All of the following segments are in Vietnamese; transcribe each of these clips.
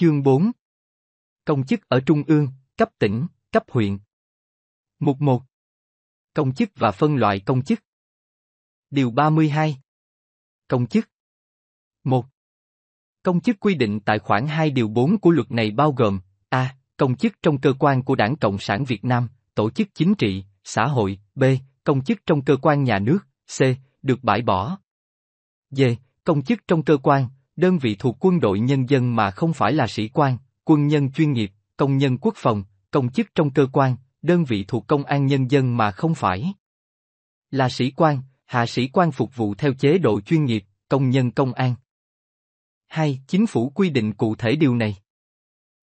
Chương 4 Công chức ở Trung ương, cấp tỉnh, cấp huyện Mục 1 Công chức và phân loại công chức Điều 32 Công chức 1. Công chức quy định tại khoản 2 điều 4 của luật này bao gồm A. Công chức trong cơ quan của Đảng Cộng sản Việt Nam, tổ chức chính trị, xã hội B. Công chức trong cơ quan nhà nước C. Được bãi bỏ D. Công chức trong cơ quan, đơn vị thuộc quân đội nhân dân mà không phải là sĩ quan, quân nhân chuyên nghiệp, công nhân quốc phòng, công chức trong cơ quan, đơn vị thuộc công an nhân dân mà không phải là sĩ quan, hạ sĩ quan phục vụ theo chế độ chuyên nghiệp, công nhân công an. 2. Chính phủ quy định cụ thể điều này.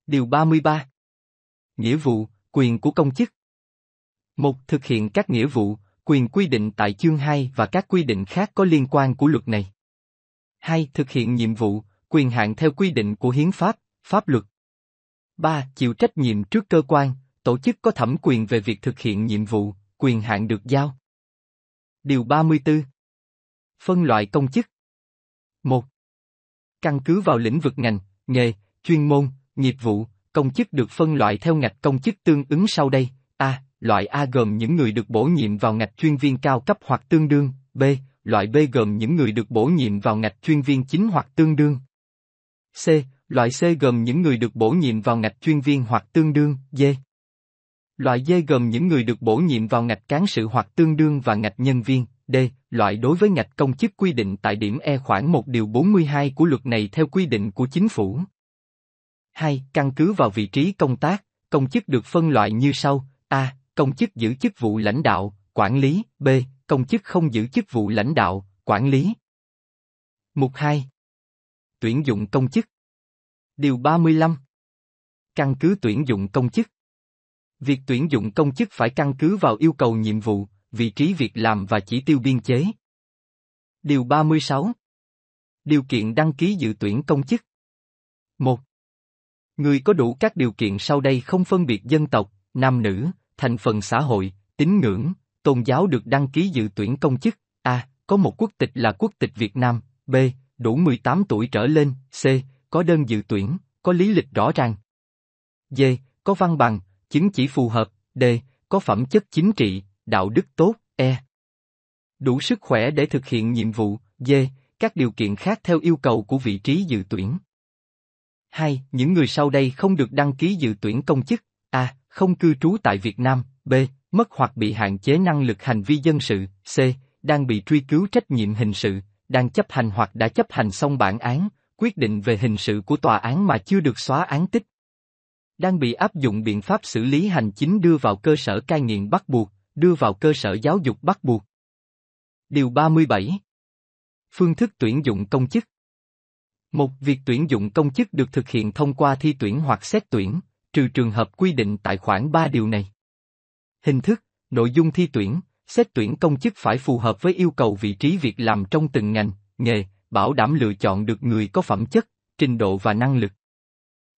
Điều 33. Nghĩa vụ, quyền của công chức. 1. Thực hiện các nghĩa vụ, quyền quy định tại chương 2 và các quy định khác có liên quan của luật này. 2. Thực hiện nhiệm vụ, quyền hạn theo quy định của hiến pháp, pháp luật. 3. Chịu trách nhiệm trước cơ quan, tổ chức có thẩm quyền về việc thực hiện nhiệm vụ, quyền hạn được giao. Điều 34. Phân loại công chức. 1. Căn cứ vào lĩnh vực ngành, nghề, chuyên môn, nghiệp vụ, công chức được phân loại theo ngạch công chức tương ứng sau đây. A. Loại A gồm những người được bổ nhiệm vào ngạch chuyên viên cao cấp hoặc tương đương. B loại B gồm những người được bổ nhiệm vào ngạch chuyên viên chính hoặc tương đương. C. Loại C gồm những người được bổ nhiệm vào ngạch chuyên viên hoặc tương đương, D. Loại D gồm những người được bổ nhiệm vào ngạch cán sự hoặc tương đương và ngạch nhân viên, D. Loại đối với ngạch công chức quy định tại điểm E khoảng 1 điều 42 của luật này theo quy định của chính phủ. 2. Căn cứ vào vị trí công tác, công chức được phân loại như sau. A. Công chức giữ chức vụ lãnh đạo, quản lý. B công chức không giữ chức vụ lãnh đạo, quản lý. Mục 2. Tuyển dụng công chức. Điều 35. Căn cứ tuyển dụng công chức. Việc tuyển dụng công chức phải căn cứ vào yêu cầu nhiệm vụ, vị trí việc làm và chỉ tiêu biên chế. Điều 36. Điều kiện đăng ký dự tuyển công chức. 1. Người có đủ các điều kiện sau đây không phân biệt dân tộc, nam nữ, thành phần xã hội, tín ngưỡng, tôn giáo được đăng ký dự tuyển công chức, A. Có một quốc tịch là quốc tịch Việt Nam, B. Đủ 18 tuổi trở lên, C. Có đơn dự tuyển, có lý lịch rõ ràng. D. Có văn bằng, chứng chỉ phù hợp, D. Có phẩm chất chính trị, đạo đức tốt, E. Đủ sức khỏe để thực hiện nhiệm vụ, D. Các điều kiện khác theo yêu cầu của vị trí dự tuyển. 2. Những người sau đây không được đăng ký dự tuyển công chức. A. Không cư trú tại Việt Nam. B. Mất hoặc bị hạn chế năng lực hành vi dân sự. C. Đang bị truy cứu trách nhiệm hình sự, đang chấp hành hoặc đã chấp hành xong bản án, quyết định về hình sự của tòa án mà chưa được xóa án tích. Đang bị áp dụng biện pháp xử lý hành chính đưa vào cơ sở cai nghiện bắt buộc, đưa vào cơ sở giáo dục bắt buộc. Điều 37 Phương thức tuyển dụng công chức Một việc tuyển dụng công chức được thực hiện thông qua thi tuyển hoặc xét tuyển, trừ trường hợp quy định tại khoản ba điều này hình thức, nội dung thi tuyển, xét tuyển công chức phải phù hợp với yêu cầu vị trí việc làm trong từng ngành, nghề, bảo đảm lựa chọn được người có phẩm chất, trình độ và năng lực.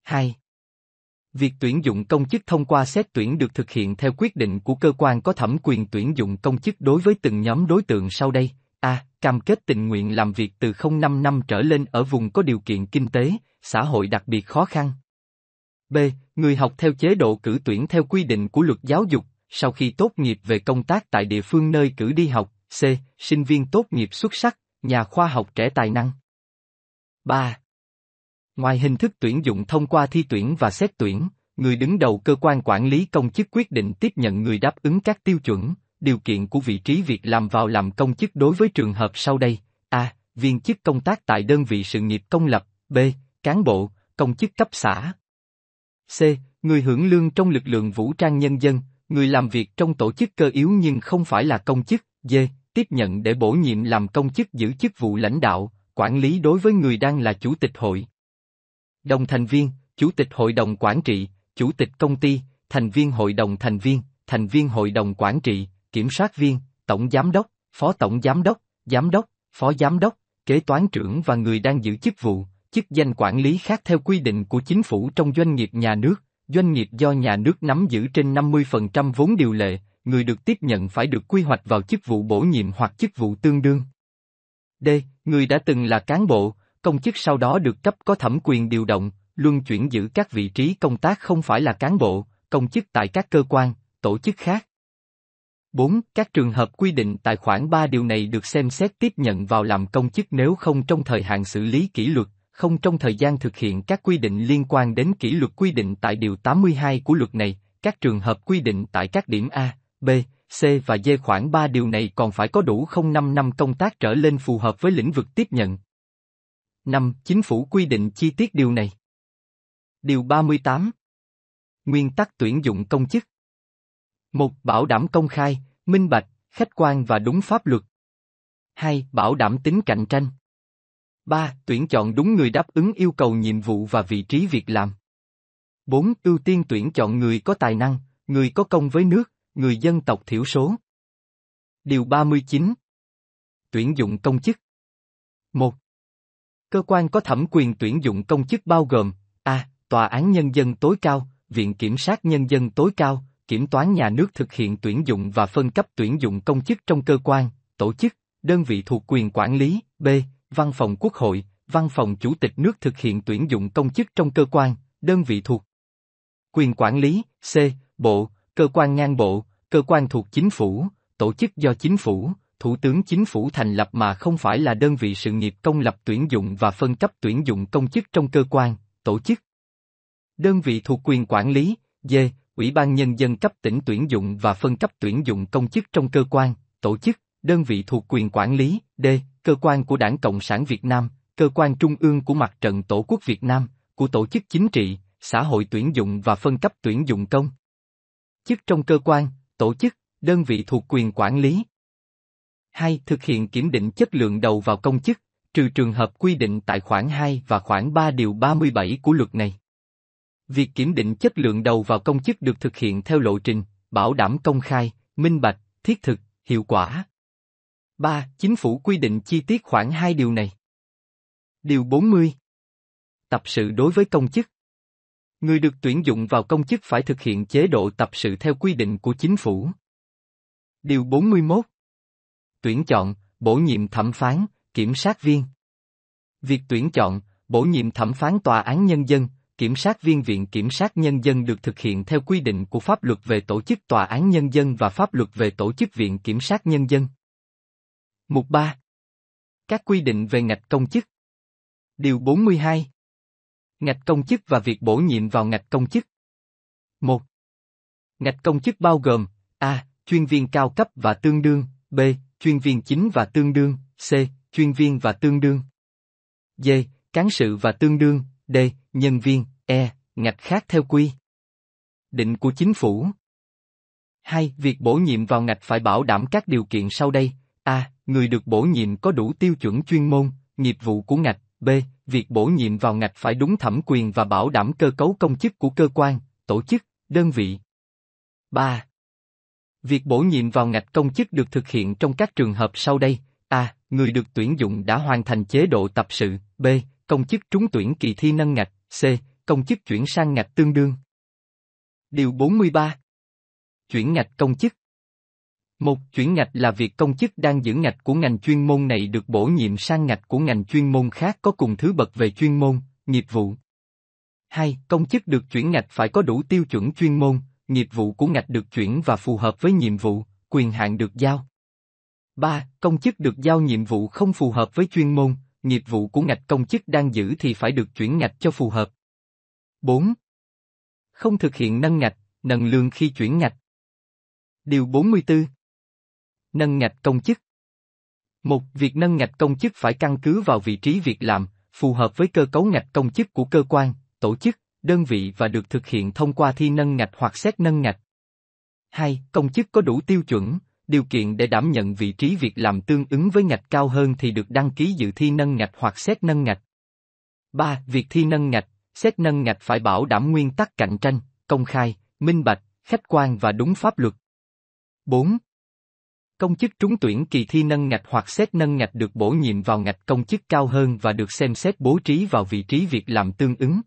2. Việc tuyển dụng công chức thông qua xét tuyển được thực hiện theo quyết định của cơ quan có thẩm quyền tuyển dụng công chức đối với từng nhóm đối tượng sau đây. A. Cam kết tình nguyện làm việc từ 05 năm trở lên ở vùng có điều kiện kinh tế, xã hội đặc biệt khó khăn. B. Người học theo chế độ cử tuyển theo quy định của luật giáo dục sau khi tốt nghiệp về công tác tại địa phương nơi cử đi học, C. Sinh viên tốt nghiệp xuất sắc, nhà khoa học trẻ tài năng. 3. Ngoài hình thức tuyển dụng thông qua thi tuyển và xét tuyển, người đứng đầu cơ quan quản lý công chức quyết định tiếp nhận người đáp ứng các tiêu chuẩn, điều kiện của vị trí việc làm vào làm công chức đối với trường hợp sau đây. A. Viên chức công tác tại đơn vị sự nghiệp công lập. B. Cán bộ, công chức cấp xã. C. Người hưởng lương trong lực lượng vũ trang nhân dân người làm việc trong tổ chức cơ yếu nhưng không phải là công chức, d. Tiếp nhận để bổ nhiệm làm công chức giữ chức vụ lãnh đạo, quản lý đối với người đang là chủ tịch hội. Đồng thành viên, chủ tịch hội đồng quản trị, chủ tịch công ty, thành viên hội đồng thành viên, thành viên hội đồng quản trị, kiểm soát viên, tổng giám đốc, phó tổng giám đốc, giám đốc, phó giám đốc, kế toán trưởng và người đang giữ chức vụ, chức danh quản lý khác theo quy định của chính phủ trong doanh nghiệp nhà nước, Doanh nghiệp do nhà nước nắm giữ trên 50% vốn điều lệ, người được tiếp nhận phải được quy hoạch vào chức vụ bổ nhiệm hoặc chức vụ tương đương. D. Người đã từng là cán bộ, công chức sau đó được cấp có thẩm quyền điều động, luân chuyển giữ các vị trí công tác không phải là cán bộ, công chức tại các cơ quan, tổ chức khác. 4. Các trường hợp quy định tại khoản 3 điều này được xem xét tiếp nhận vào làm công chức nếu không trong thời hạn xử lý kỷ luật, không trong thời gian thực hiện các quy định liên quan đến kỷ luật quy định tại Điều 82 của luật này, các trường hợp quy định tại các điểm A, B, C và D khoảng 3 điều này còn phải có đủ 05 năm công tác trở lên phù hợp với lĩnh vực tiếp nhận. 5. Chính phủ quy định chi tiết điều này. Điều 38. Nguyên tắc tuyển dụng công chức. 1. Bảo đảm công khai, minh bạch, khách quan và đúng pháp luật. 2. Bảo đảm tính cạnh tranh. 3. Tuyển chọn đúng người đáp ứng yêu cầu nhiệm vụ và vị trí việc làm. 4. Ưu tiên tuyển chọn người có tài năng, người có công với nước, người dân tộc thiểu số. Điều 39. Tuyển dụng công chức. 1. Cơ quan có thẩm quyền tuyển dụng công chức bao gồm A. Tòa án Nhân dân tối cao, Viện Kiểm sát Nhân dân tối cao, Kiểm toán nhà nước thực hiện tuyển dụng và phân cấp tuyển dụng công chức trong cơ quan, tổ chức, đơn vị thuộc quyền quản lý. B. Văn phòng Quốc hội, Văn phòng Chủ tịch nước thực hiện tuyển dụng công chức trong cơ quan, đơn vị thuộc. Quyền quản lý, C, Bộ, cơ quan ngang bộ, cơ quan thuộc chính phủ, tổ chức do chính phủ, thủ tướng chính phủ thành lập mà không phải là đơn vị sự nghiệp công lập tuyển dụng và phân cấp tuyển dụng công chức trong cơ quan, tổ chức. Đơn vị thuộc quyền quản lý, D, Ủy ban Nhân dân cấp tỉnh tuyển dụng và phân cấp tuyển dụng công chức trong cơ quan, tổ chức đơn vị thuộc quyền quản lý, D. Cơ quan của Đảng Cộng sản Việt Nam, cơ quan trung ương của mặt trận Tổ quốc Việt Nam, của tổ chức chính trị, xã hội tuyển dụng và phân cấp tuyển dụng công. Chức trong cơ quan, tổ chức, đơn vị thuộc quyền quản lý. 2. Thực hiện kiểm định chất lượng đầu vào công chức, trừ trường hợp quy định tại khoản 2 và khoản 3 điều 37 của luật này. Việc kiểm định chất lượng đầu vào công chức được thực hiện theo lộ trình, bảo đảm công khai, minh bạch, thiết thực, hiệu quả 3. Chính phủ quy định chi tiết khoảng hai điều này. Điều 40. Tập sự đối với công chức. Người được tuyển dụng vào công chức phải thực hiện chế độ tập sự theo quy định của chính phủ. Điều 41. Tuyển chọn, bổ nhiệm thẩm phán, kiểm sát viên. Việc tuyển chọn, bổ nhiệm thẩm phán tòa án nhân dân, kiểm sát viên viện kiểm sát nhân dân được thực hiện theo quy định của pháp luật về tổ chức tòa án nhân dân và pháp luật về tổ chức viện kiểm sát nhân dân. Mục 3. Các quy định về ngạch công chức. Điều 42. Ngạch công chức và việc bổ nhiệm vào ngạch công chức. 1. Ngạch công chức bao gồm A. Chuyên viên cao cấp và tương đương B. Chuyên viên chính và tương đương C. Chuyên viên và tương đương D. Cán sự và tương đương D. Nhân viên E. Ngạch khác theo quy định của chính phủ. 2. Việc bổ nhiệm vào ngạch phải bảo đảm các điều kiện sau đây. A người được bổ nhiệm có đủ tiêu chuẩn chuyên môn, nghiệp vụ của ngạch, b. Việc bổ nhiệm vào ngạch phải đúng thẩm quyền và bảo đảm cơ cấu công chức của cơ quan, tổ chức, đơn vị. 3. Việc bổ nhiệm vào ngạch công chức được thực hiện trong các trường hợp sau đây. A. Người được tuyển dụng đã hoàn thành chế độ tập sự. B. Công chức trúng tuyển kỳ thi nâng ngạch. C. Công chức chuyển sang ngạch tương đương. Điều 43. Chuyển ngạch công chức một chuyển ngạch là việc công chức đang giữ ngạch của ngành chuyên môn này được bổ nhiệm sang ngạch của ngành chuyên môn khác có cùng thứ bậc về chuyên môn, nghiệp vụ. Hai, Công chức được chuyển ngạch phải có đủ tiêu chuẩn chuyên môn, nghiệp vụ của ngạch được chuyển và phù hợp với nhiệm vụ, quyền hạn được giao. Ba, Công chức được giao nhiệm vụ không phù hợp với chuyên môn, nghiệp vụ của ngạch công chức đang giữ thì phải được chuyển ngạch cho phù hợp. 4. Không thực hiện nâng ngạch, nâng lương khi chuyển ngạch. Điều 44 Nâng ngạch công chức Một, việc nâng ngạch công chức phải căn cứ vào vị trí việc làm, phù hợp với cơ cấu ngạch công chức của cơ quan, tổ chức, đơn vị và được thực hiện thông qua thi nâng ngạch hoặc xét nâng ngạch. hai Công chức có đủ tiêu chuẩn, điều kiện để đảm nhận vị trí việc làm tương ứng với ngạch cao hơn thì được đăng ký dự thi nâng ngạch hoặc xét nâng ngạch. ba Việc thi nâng ngạch, xét nâng ngạch phải bảo đảm nguyên tắc cạnh tranh, công khai, minh bạch, khách quan và đúng pháp luật. 4. Công chức trúng tuyển kỳ thi nâng ngạch hoặc xét nâng ngạch được bổ nhiệm vào ngạch công chức cao hơn và được xem xét bố trí vào vị trí việc làm tương ứng.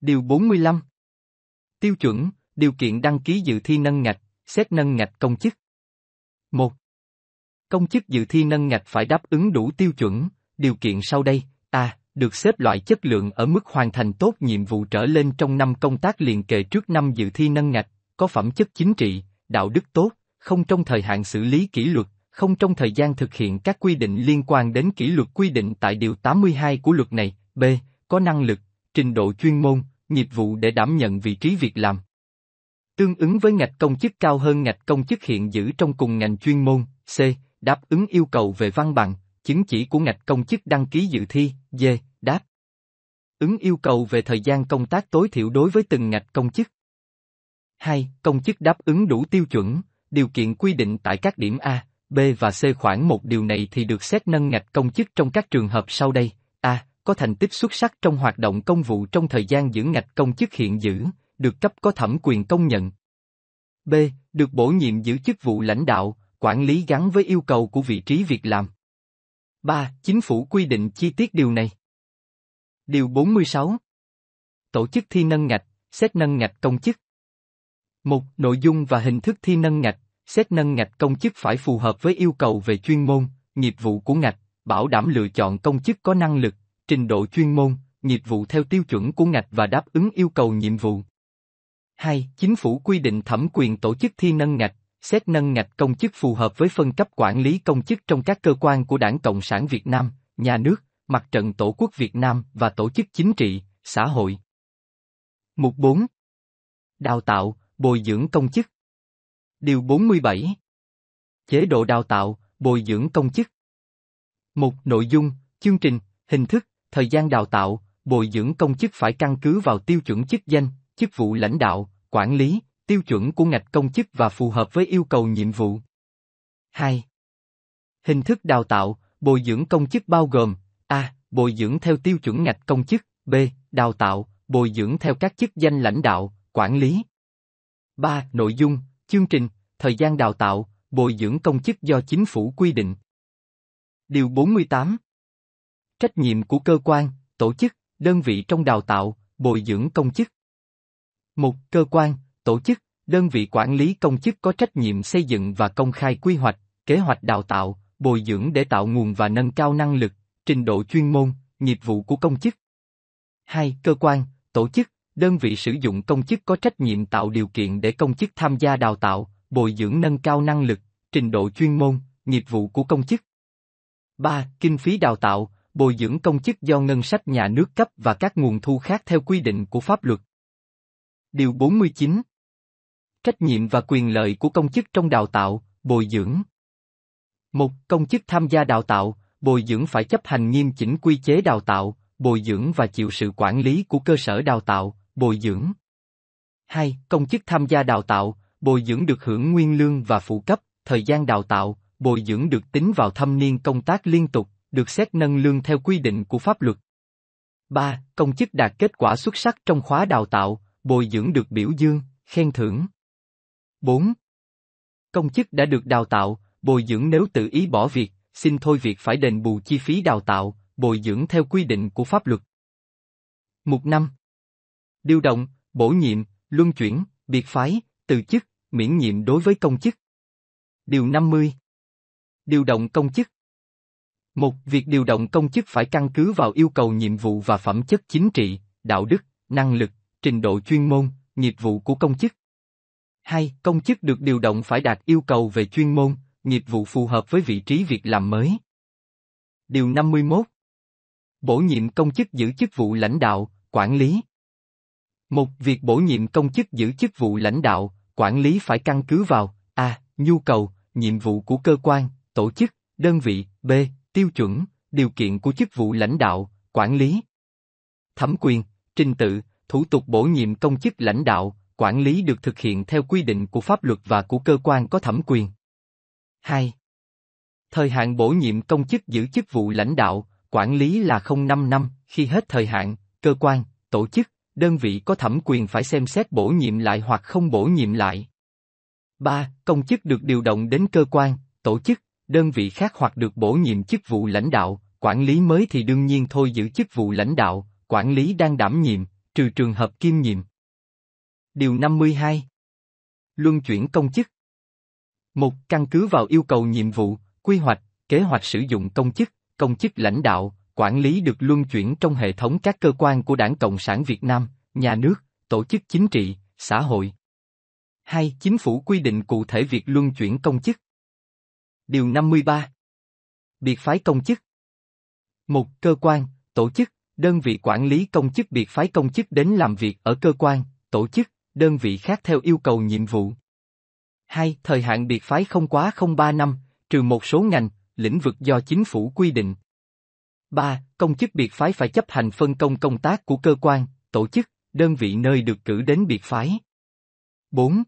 Điều 45 Tiêu chuẩn, điều kiện đăng ký dự thi nâng ngạch, xét nâng ngạch công chức. 1. Công chức dự thi nâng ngạch phải đáp ứng đủ tiêu chuẩn, điều kiện sau đây, A. Được xếp loại chất lượng ở mức hoàn thành tốt nhiệm vụ trở lên trong năm công tác liền kề trước năm dự thi nâng ngạch, có phẩm chất chính trị, đạo đức tốt, không trong thời hạn xử lý kỷ luật, không trong thời gian thực hiện các quy định liên quan đến kỷ luật quy định tại Điều 82 của luật này, b. Có năng lực, trình độ chuyên môn, nghiệp vụ để đảm nhận vị trí việc làm. Tương ứng với ngạch công chức cao hơn ngạch công chức hiện giữ trong cùng ngành chuyên môn, c. Đáp ứng yêu cầu về văn bằng, chứng chỉ của ngạch công chức đăng ký dự thi, d. Đáp ứng yêu cầu về thời gian công tác tối thiểu đối với từng ngạch công chức. 2. Công chức đáp ứng đủ tiêu chuẩn điều kiện quy định tại các điểm A, B và C khoảng một điều này thì được xét nâng ngạch công chức trong các trường hợp sau đây. A. Có thành tích xuất sắc trong hoạt động công vụ trong thời gian giữ ngạch công chức hiện giữ, được cấp có thẩm quyền công nhận. B. Được bổ nhiệm giữ chức vụ lãnh đạo, quản lý gắn với yêu cầu của vị trí việc làm. 3. Chính phủ quy định chi tiết điều này. Điều 46. Tổ chức thi nâng ngạch, xét nâng ngạch công chức. Một, nội dung và hình thức thi nâng ngạch, xét nâng ngạch công chức phải phù hợp với yêu cầu về chuyên môn, nghiệp vụ của ngạch, bảo đảm lựa chọn công chức có năng lực, trình độ chuyên môn, nghiệp vụ theo tiêu chuẩn của ngạch và đáp ứng yêu cầu nhiệm vụ. 2. Chính phủ quy định thẩm quyền tổ chức thi nâng ngạch, xét nâng ngạch công chức phù hợp với phân cấp quản lý công chức trong các cơ quan của Đảng Cộng sản Việt Nam, nhà nước, mặt trận Tổ quốc Việt Nam và tổ chức chính trị, xã hội. Mục 4. Đào tạo, bồi dưỡng công chức. Điều 47 Chế độ đào tạo, bồi dưỡng công chức. một nội dung, chương trình, hình thức, thời gian đào tạo, bồi dưỡng công chức phải căn cứ vào tiêu chuẩn chức danh, chức vụ lãnh đạo, quản lý, tiêu chuẩn của ngạch công chức và phù hợp với yêu cầu nhiệm vụ. 2. Hình thức đào tạo, bồi dưỡng công chức bao gồm A. Bồi dưỡng theo tiêu chuẩn ngạch công chức B. Đào tạo, bồi dưỡng theo các chức danh lãnh đạo, quản lý, 3. Nội dung, chương trình, thời gian đào tạo, bồi dưỡng công chức do chính phủ quy định. Điều 48. Trách nhiệm của cơ quan, tổ chức, đơn vị trong đào tạo, bồi dưỡng công chức. Một Cơ quan, tổ chức, đơn vị quản lý công chức có trách nhiệm xây dựng và công khai quy hoạch, kế hoạch đào tạo, bồi dưỡng để tạo nguồn và nâng cao năng lực, trình độ chuyên môn, nghiệp vụ của công chức. 2. Cơ quan, tổ chức, đơn vị sử dụng công chức có trách nhiệm tạo điều kiện để công chức tham gia đào tạo, bồi dưỡng nâng cao năng lực, trình độ chuyên môn, nghiệp vụ của công chức. 3. Kinh phí đào tạo, bồi dưỡng công chức do ngân sách nhà nước cấp và các nguồn thu khác theo quy định của pháp luật. Điều 49. Trách nhiệm và quyền lợi của công chức trong đào tạo, bồi dưỡng. 1. Công chức tham gia đào tạo, bồi dưỡng phải chấp hành nghiêm chỉnh quy chế đào tạo, bồi dưỡng và chịu sự quản lý của cơ sở đào tạo, bồi dưỡng. 2. Công chức tham gia đào tạo, bồi dưỡng được hưởng nguyên lương và phụ cấp, thời gian đào tạo, bồi dưỡng được tính vào thâm niên công tác liên tục, được xét nâng lương theo quy định của pháp luật. 3. Công chức đạt kết quả xuất sắc trong khóa đào tạo, bồi dưỡng được biểu dương, khen thưởng. 4. Công chức đã được đào tạo, bồi dưỡng nếu tự ý bỏ việc, xin thôi việc phải đền bù chi phí đào tạo, bồi dưỡng theo quy định của pháp luật. Mục 5 điều động, bổ nhiệm, luân chuyển, biệt phái, từ chức, miễn nhiệm đối với công chức. Điều 50. Điều động công chức. Một, việc điều động công chức phải căn cứ vào yêu cầu nhiệm vụ và phẩm chất chính trị, đạo đức, năng lực, trình độ chuyên môn, nghiệp vụ của công chức. Hai, công chức được điều động phải đạt yêu cầu về chuyên môn, nghiệp vụ phù hợp với vị trí việc làm mới. Điều 51. Bổ nhiệm công chức giữ chức vụ lãnh đạo, quản lý, một, việc bổ nhiệm công chức giữ chức vụ lãnh đạo, quản lý phải căn cứ vào A. Nhu cầu, nhiệm vụ của cơ quan, tổ chức, đơn vị, B. Tiêu chuẩn, điều kiện của chức vụ lãnh đạo, quản lý. Thẩm quyền, trình tự, thủ tục bổ nhiệm công chức lãnh đạo, quản lý được thực hiện theo quy định của pháp luật và của cơ quan có thẩm quyền. 2. Thời hạn bổ nhiệm công chức giữ chức vụ lãnh đạo, quản lý là không 05 năm, khi hết thời hạn, cơ quan, tổ chức, đơn vị có thẩm quyền phải xem xét bổ nhiệm lại hoặc không bổ nhiệm lại. 3. Công chức được điều động đến cơ quan, tổ chức, đơn vị khác hoặc được bổ nhiệm chức vụ lãnh đạo, quản lý mới thì đương nhiên thôi giữ chức vụ lãnh đạo, quản lý đang đảm nhiệm, trừ trường hợp kiêm nhiệm. Điều 52 Luân chuyển công chức một Căn cứ vào yêu cầu nhiệm vụ, quy hoạch, kế hoạch sử dụng công chức, công chức lãnh đạo, quản lý được luân chuyển trong hệ thống các cơ quan của Đảng Cộng sản Việt Nam, nhà nước, tổ chức chính trị, xã hội. 2. Chính phủ quy định cụ thể việc luân chuyển công chức. Điều 53. Biệt phái công chức. Một cơ quan, tổ chức, đơn vị quản lý công chức biệt phái công chức đến làm việc ở cơ quan, tổ chức, đơn vị khác theo yêu cầu nhiệm vụ. 2. Thời hạn biệt phái không quá 03 năm, trừ một số ngành, lĩnh vực do chính phủ quy định. 3. Công chức biệt phái phải chấp hành phân công công tác của cơ quan, tổ chức, đơn vị nơi được cử đến biệt phái. 4.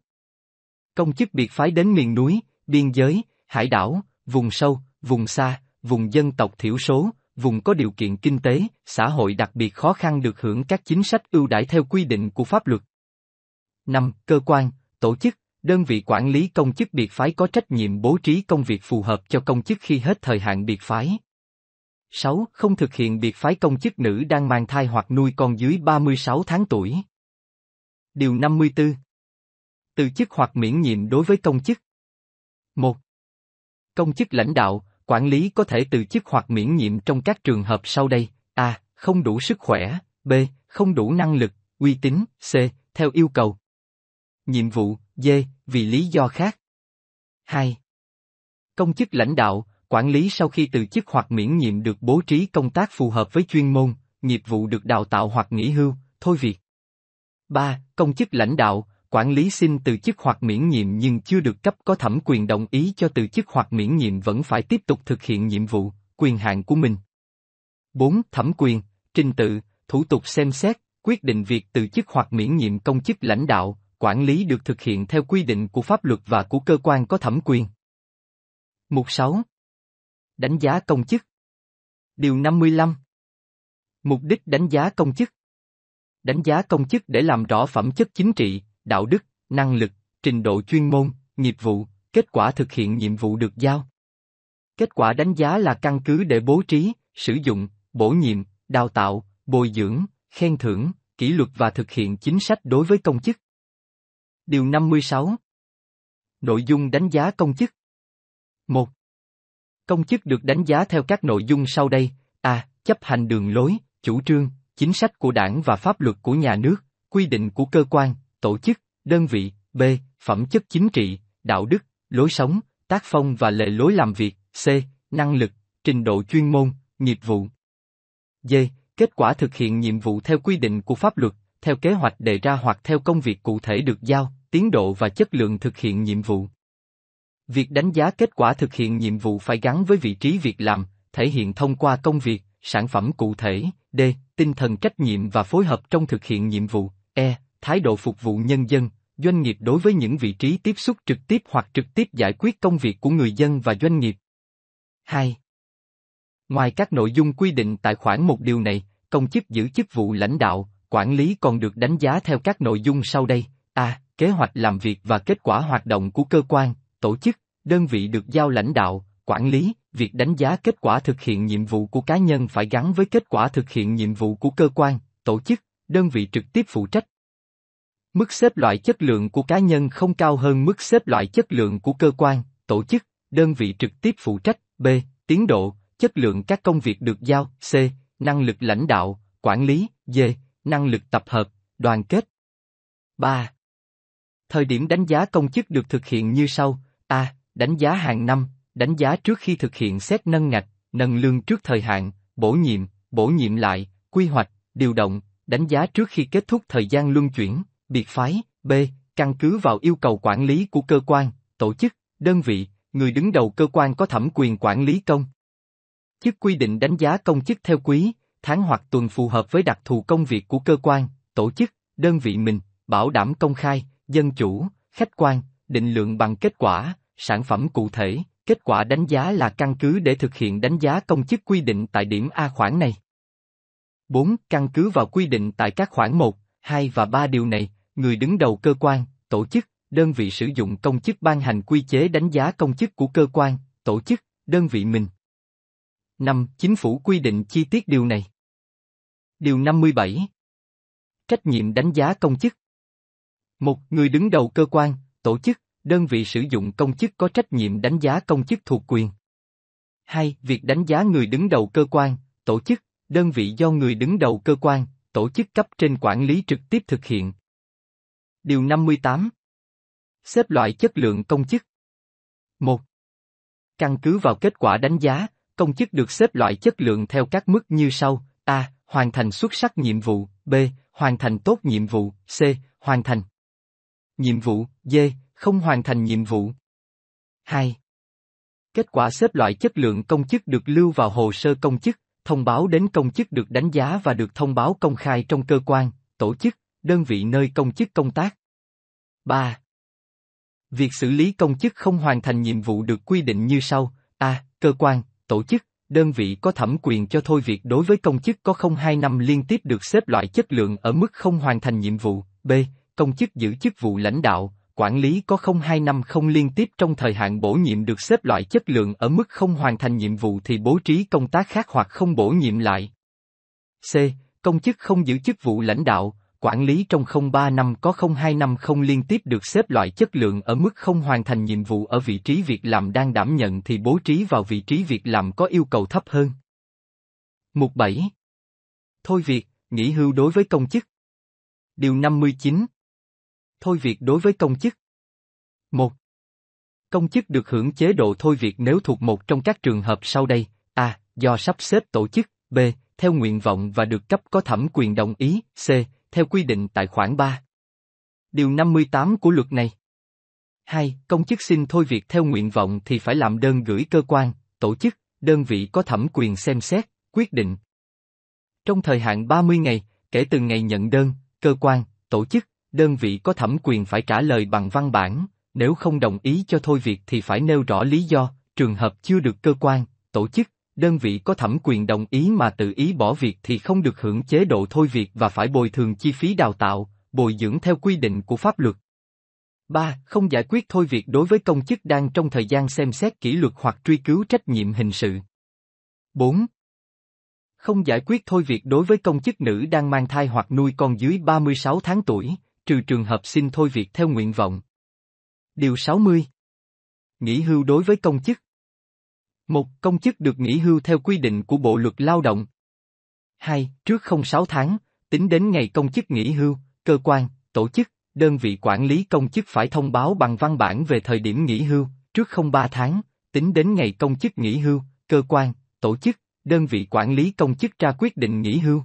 Công chức biệt phái đến miền núi, biên giới, hải đảo, vùng sâu, vùng xa, vùng dân tộc thiểu số, vùng có điều kiện kinh tế, xã hội đặc biệt khó khăn được hưởng các chính sách ưu đãi theo quy định của pháp luật. 5. Cơ quan, tổ chức, đơn vị quản lý công chức biệt phái có trách nhiệm bố trí công việc phù hợp cho công chức khi hết thời hạn biệt phái. 6. Không thực hiện biệt phái công chức nữ đang mang thai hoặc nuôi con dưới 36 tháng tuổi. Điều 54. Từ chức hoặc miễn nhiệm đối với công chức. 1. Công chức lãnh đạo, quản lý có thể từ chức hoặc miễn nhiệm trong các trường hợp sau đây: A. Không đủ sức khỏe, B. Không đủ năng lực, uy tín, C. Theo yêu cầu. Nhiệm vụ, D. Vì lý do khác. 2. Công chức lãnh đạo, Quản lý sau khi từ chức hoặc miễn nhiệm được bố trí công tác phù hợp với chuyên môn, nghiệp vụ được đào tạo hoặc nghỉ hưu, thôi việc. 3. Công chức lãnh đạo, quản lý xin từ chức hoặc miễn nhiệm nhưng chưa được cấp có thẩm quyền đồng ý cho từ chức hoặc miễn nhiệm vẫn phải tiếp tục thực hiện nhiệm vụ, quyền hạn của mình. 4. Thẩm quyền, trình tự, thủ tục xem xét, quyết định việc từ chức hoặc miễn nhiệm công chức lãnh đạo, quản lý được thực hiện theo quy định của pháp luật và của cơ quan có thẩm quyền. Mục 6. Đánh giá công chức Điều 55 Mục đích đánh giá công chức Đánh giá công chức để làm rõ phẩm chất chính trị, đạo đức, năng lực, trình độ chuyên môn, nghiệp vụ, kết quả thực hiện nhiệm vụ được giao. Kết quả đánh giá là căn cứ để bố trí, sử dụng, bổ nhiệm, đào tạo, bồi dưỡng, khen thưởng, kỷ luật và thực hiện chính sách đối với công chức. Điều 56 Nội dung đánh giá công chức 1. Công chức được đánh giá theo các nội dung sau đây, a. Chấp hành đường lối, chủ trương, chính sách của đảng và pháp luật của nhà nước, quy định của cơ quan, tổ chức, đơn vị, b. Phẩm chất chính trị, đạo đức, lối sống, tác phong và lệ lối làm việc, c. Năng lực, trình độ chuyên môn, nghiệp vụ. d. Kết quả thực hiện nhiệm vụ theo quy định của pháp luật, theo kế hoạch đề ra hoặc theo công việc cụ thể được giao, tiến độ và chất lượng thực hiện nhiệm vụ. Việc đánh giá kết quả thực hiện nhiệm vụ phải gắn với vị trí việc làm, thể hiện thông qua công việc, sản phẩm cụ thể, d. Tinh thần trách nhiệm và phối hợp trong thực hiện nhiệm vụ, e. Thái độ phục vụ nhân dân, doanh nghiệp đối với những vị trí tiếp xúc trực tiếp hoặc trực tiếp giải quyết công việc của người dân và doanh nghiệp. 2. Ngoài các nội dung quy định tại khoản một điều này, công chức giữ chức vụ lãnh đạo, quản lý còn được đánh giá theo các nội dung sau đây. A. Kế hoạch làm việc và kết quả hoạt động của cơ quan tổ chức, đơn vị được giao lãnh đạo, quản lý, việc đánh giá kết quả thực hiện nhiệm vụ của cá nhân phải gắn với kết quả thực hiện nhiệm vụ của cơ quan, tổ chức, đơn vị trực tiếp phụ trách. Mức xếp loại chất lượng của cá nhân không cao hơn mức xếp loại chất lượng của cơ quan, tổ chức, đơn vị trực tiếp phụ trách. B. Tiến độ, chất lượng các công việc được giao. C. Năng lực lãnh đạo, quản lý. D. Năng lực tập hợp, đoàn kết. 3. Thời điểm đánh giá công chức được thực hiện như sau, A. Đánh giá hàng năm, đánh giá trước khi thực hiện xét nâng ngạch, nâng lương trước thời hạn, bổ nhiệm, bổ nhiệm lại, quy hoạch, điều động, đánh giá trước khi kết thúc thời gian luân chuyển, biệt phái. B. Căn cứ vào yêu cầu quản lý của cơ quan, tổ chức, đơn vị, người đứng đầu cơ quan có thẩm quyền quản lý công. Chức quy định đánh giá công chức theo quý, tháng hoặc tuần phù hợp với đặc thù công việc của cơ quan, tổ chức, đơn vị mình, bảo đảm công khai, dân chủ, khách quan, định lượng bằng kết quả, sản phẩm cụ thể, kết quả đánh giá là căn cứ để thực hiện đánh giá công chức quy định tại điểm A khoản này. 4. Căn cứ vào quy định tại các khoản 1, 2 và 3 điều này, người đứng đầu cơ quan, tổ chức, đơn vị sử dụng công chức ban hành quy chế đánh giá công chức của cơ quan, tổ chức, đơn vị mình. 5. Chính phủ quy định chi tiết điều này. Điều 57. Trách nhiệm đánh giá công chức. một Người đứng đầu cơ quan, tổ chức, Đơn vị sử dụng công chức có trách nhiệm đánh giá công chức thuộc quyền. 2. Việc đánh giá người đứng đầu cơ quan, tổ chức, đơn vị do người đứng đầu cơ quan, tổ chức cấp trên quản lý trực tiếp thực hiện. Điều 58. Xếp loại chất lượng công chức. 1. Căn cứ vào kết quả đánh giá, công chức được xếp loại chất lượng theo các mức như sau: A. Hoàn thành xuất sắc nhiệm vụ, B. Hoàn thành tốt nhiệm vụ, C. Hoàn thành nhiệm vụ, D không hoàn thành nhiệm vụ. 2. Kết quả xếp loại chất lượng công chức được lưu vào hồ sơ công chức, thông báo đến công chức được đánh giá và được thông báo công khai trong cơ quan, tổ chức, đơn vị nơi công chức công tác. 3. Việc xử lý công chức không hoàn thành nhiệm vụ được quy định như sau: A. Cơ quan, tổ chức, đơn vị có thẩm quyền cho thôi việc đối với công chức có không hai năm liên tiếp được xếp loại chất lượng ở mức không hoàn thành nhiệm vụ. B. Công chức giữ chức vụ lãnh đạo, quản lý có không hai năm không liên tiếp trong thời hạn bổ nhiệm được xếp loại chất lượng ở mức không hoàn thành nhiệm vụ thì bố trí công tác khác hoặc không bổ nhiệm lại. C. Công chức không giữ chức vụ lãnh đạo, quản lý trong không ba năm có không hai năm không liên tiếp được xếp loại chất lượng ở mức không hoàn thành nhiệm vụ ở vị trí việc làm đang đảm nhận thì bố trí vào vị trí việc làm có yêu cầu thấp hơn. Mục 7. Thôi việc, nghỉ hưu đối với công chức. Điều 59 Thôi việc đối với công chức. một Công chức được hưởng chế độ thôi việc nếu thuộc một trong các trường hợp sau đây, a. Do sắp xếp tổ chức, b. Theo nguyện vọng và được cấp có thẩm quyền đồng ý, c. Theo quy định tại khoản 3. Điều 58 của luật này. 2. Công chức xin thôi việc theo nguyện vọng thì phải làm đơn gửi cơ quan, tổ chức, đơn vị có thẩm quyền xem xét, quyết định. Trong thời hạn 30 ngày, kể từ ngày nhận đơn, cơ quan, tổ chức, đơn vị có thẩm quyền phải trả lời bằng văn bản, nếu không đồng ý cho thôi việc thì phải nêu rõ lý do, trường hợp chưa được cơ quan, tổ chức, đơn vị có thẩm quyền đồng ý mà tự ý bỏ việc thì không được hưởng chế độ thôi việc và phải bồi thường chi phí đào tạo, bồi dưỡng theo quy định của pháp luật. 3. Không giải quyết thôi việc đối với công chức đang trong thời gian xem xét kỷ luật hoặc truy cứu trách nhiệm hình sự. 4. Không giải quyết thôi việc đối với công chức nữ đang mang thai hoặc nuôi con dưới 36 tháng tuổi, trừ trường hợp xin thôi việc theo nguyện vọng. Điều 60. Nghỉ hưu đối với công chức. Một công chức được nghỉ hưu theo quy định của Bộ luật Lao động. 2. Trước không 06 tháng, tính đến ngày công chức nghỉ hưu, cơ quan, tổ chức, đơn vị quản lý công chức phải thông báo bằng văn bản về thời điểm nghỉ hưu, trước không 03 tháng, tính đến ngày công chức nghỉ hưu, cơ quan, tổ chức, đơn vị quản lý công chức ra quyết định nghỉ hưu.